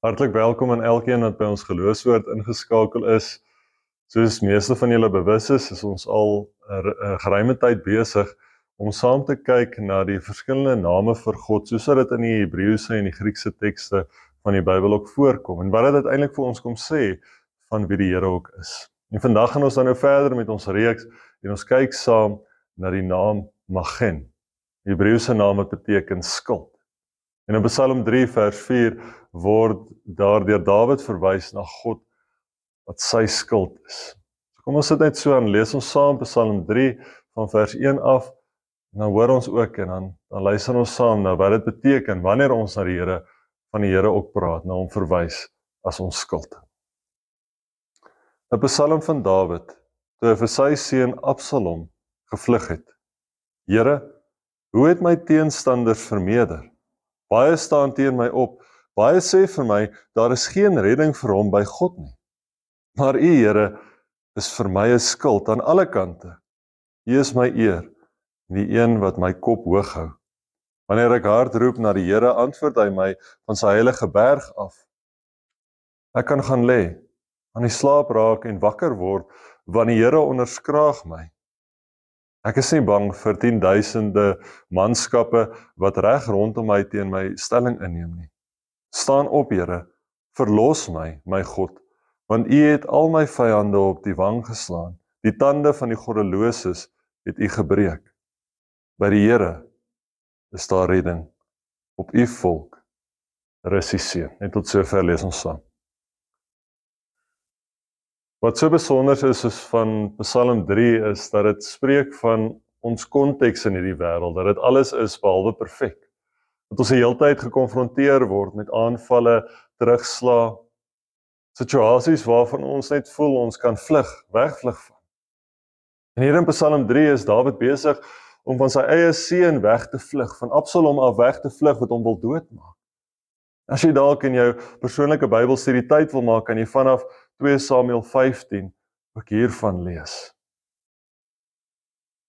Hartlik welkom aan elkeen wat by ons geloofsoort ingeskakel is. Soos meeste van julle bewus is, is ons al 'n er, er, geruime tyd besig om saam te kyk na die verskillende name vir God, soos dit in die Hebreëse en die Griekse tekste van die Bybel ook voorkom en wat dit uiteindelik vir ons kom sê van wie die Here ook is. En vandag gaan ons dan nou verder met ons reeks en ons kyk saam na die naam Magen. Die Hebreëse naam wat beteken skild. En in Psalm 3 vers 4 word daar deur Dawid verwys na God wat sy skuld is. So kom ons sit net so en lees ons saam Psalm 3 van vers 1 af en nou dan hoor ons ook en dan dan luister ons saam na wat dit beteken wanneer ons na die Here van die Here opbraak, na hom verwys as ons skuld. 'n Psalm van Dawid toe hy vir sy seun Absalom gevlug het. Here, hoe het my teenstanders vermeerder? Baie staan teen my op. Baie sê vir my daar is geen redding vir hom by God nie. Maar U Here is vir my 'n skild aan alle kante. U is my eer, die een wat my kop hoog hou. Wanneer ek hard roep na die Here, antwoord hy my van sy heilige berg af. Ek kan gaan lê, aan die slaap raak en wakker word want die Here onderskraag my. Ek is nie bang vir 10 duisende manskappe wat reg rondom my teen my stelling inneem nie. Staan op, Here, verlos my, my God, want U het al my vyande op die wang geslaan. Die tande van die goddeloses het U gebreek. By die Here is daar redding op U volk. Rus die seën. Net tot sover lees ons saam. Wat so besonder is is van Psalm 3 is dat dit spreek van ons konteks in hierdie wêreld, dat dit alles is behalwe perfek. Dat ons die hele tyd gekonfronteer word met aanvalle, terugslag, situasies waarvan ons net voel ons kan vlug, wegvlug van. En hier in Psalm 3 is Dawid besig om van sy eie seun weg te vlug, van Absalom af weg te vlug wat hom wil doodmaak. As jy dalk in jou persoonlike Bybelstudie tyd wil maak, kan jy vanaf 2 Samuel 15 ook hiervan lees.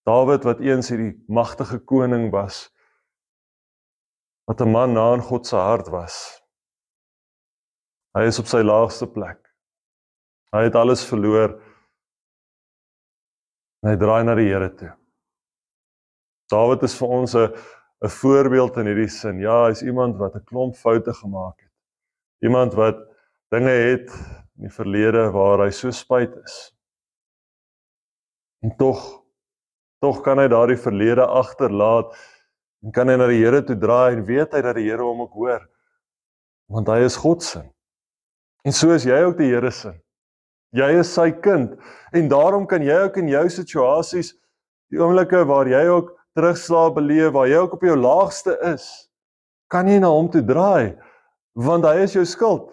Dawid wat eens hierdie magtige koning was wat 'n man na in God se hart was. Hy is op sy laagste plek. Hy het alles verloor. Hy draai na die Here toe. Dawid is vir ons 'n 'n voorbeeld in hierdie sin. Ja, hy's iemand wat 'n klomp foute gemaak het. Iemand wat dinge het in die verlede waar hy so spyt is. En tog tog kan hy daardie verlede agterlaat en kan hy na die Here toe draai en weet hy dat die Here hom ook hoor want hy is God se. En so is jy ook die Here se. Jy is sy kind en daarom kan jy ook in jou situasies die oomblikke waar jy ook terugslag beleef waar jy ook op jou laagste is, kan jy na hom toe draai want hy is jou skild.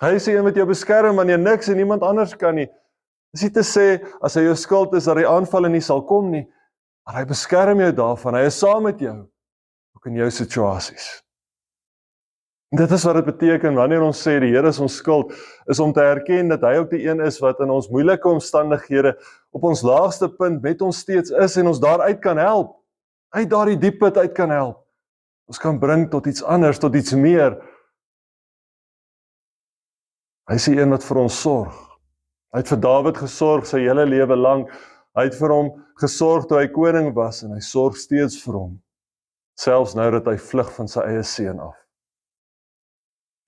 Hy is die een wat jou beskerm wanneer niks en niemand anders kan nie. Dis nie te sê as hy jou skild is dat hy aanval en er nie sal kom nie, maar hy beskerm jou daarvan. Hy is saam met jou ook in jou situasies. Dit is wat dit beteken wanneer ons sê die Here is ons skild, is om te erken dat hy ook die een is wat in ons moeilike omstandighede op ons laagste punt met ons steeds is en ons daaruit kan help. Uit daardie diepte uit kan help. Ons kan bring tot iets anders, tot iets meer. Hy is die een wat vir ons sorg. Hy het vir Dawid gesorg sy hele lewe lank. Hy het vir hom gesorg toe hy koning was en hy sorg steeds vir hom. Selfs nou dat hy vlug van sy eie seun af.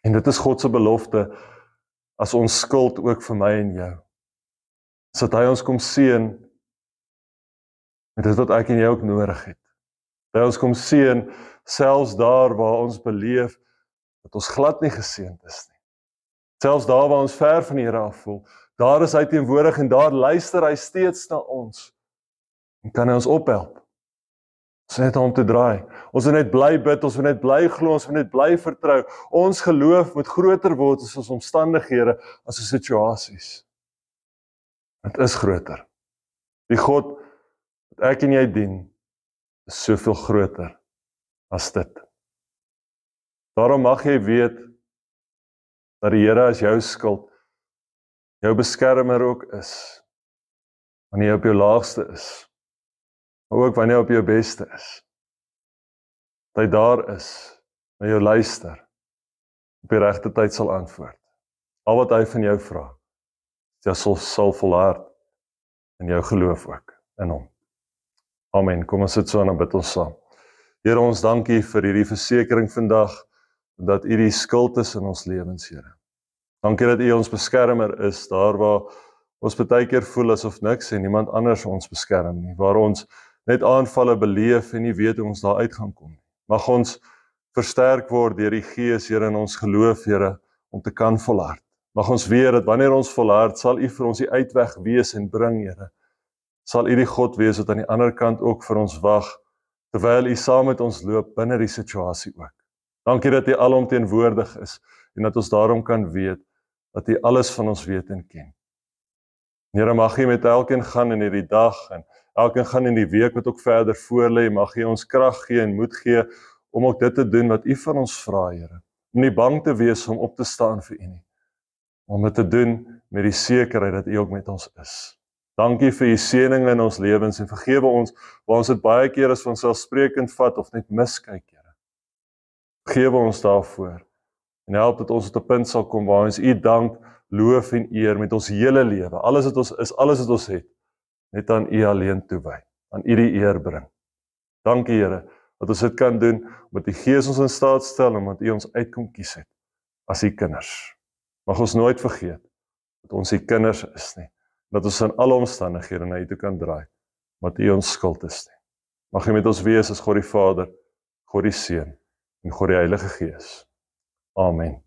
En dit is God se belofte as ons skuld ook vir my en jou. Sodat hy ons kom seën met dit wat ek en jy ook nodig het. Hy ons kom seën selfs daar waar ons beleef dat ons glad nie geseënd is nie. Selfs daar waar ons ver van die Here af voel, daar is hy teenwoordig en daar luister hy steeds na ons. En kan hy ons ophelp? Ons net om te draai. Ons moet net bly bid, ons moet net bly glo, ons moet net bly vertrou. Ons geloof moet groter word as ons omstandighede, as ons situasies. Dit is groter. Die God wat ek en jy dien, is soveel groter as dit. Daarom mag jy weet dat die Here as jou skild jou beskermer ook is wanneer jy op jou laagste is maar ook wanneer op jou beste is. Dat hy daar is, na jou luister, op die regte tyd sal antwoord. Al wat hy van jou vra, jy sal sal volhard in jou geloof ook in hom. Amen. Kom ons sit so aan en bid ons saam. Here ons dankie vir hierdie versekering vandag dat U die skuld is in ons lewens, Here. Dankie dat U ons beskermer is daar waar ons baie keer voel asof niks en niemand anders ons beskerm nie, waar ons net aanvalle beleef en nie weet hoe ons daar uit gaan kom nie. Mag ons versterk word deur die Gees, Here, in ons geloof, Here, om te kan volhard. Mag ons weet dat wanneer ons volhard, sal U vir ons die uitweg wees en bring, Here. Sal U die God wees wat aan die ander kant ook vir ons wag terwyl U saam met ons loop binne die situasie ook. Dankie dat U alomteenwoordig is en dat ons daarom kan weet dat U alles van ons weet en ken. Here mag U met elkeen gaan in hierdie dag en Elkeen gaan in die week wat ook verder voorlê, mag U ons krag gee en moed gee om ook dit te doen wat U van ons vra, Here. Om nie bang te wees om op te staan vir U nie. Om dit te doen met die sekerheid dat U ook met ons is. Dankie vir U seëninge in ons lewens en vergewe ons waar ons dit baie keer as vanselfsprekend vat of net miskyk, Here. Vergewe ons daarvoor en help dat ons op 'n punt sal kom waar ons U dank, loof en eer met ons hele lewe. Alles wat ons is, alles wat ons het. Is, net aan U alleen toewy, aan U die eer bring. Dankie Here dat ons dit kan doen omdat U Gees ons in staat stel om dat U ons uitkom kies het as U kinders. Mag ons nooit vergeet dat ons U kinders is nie, dat ons in alle omstandighede na U toe kan draai wat U ons skuld is nie. Mag U met ons wees as God die Vader, God die Seun en God die Heilige Gees. Amen.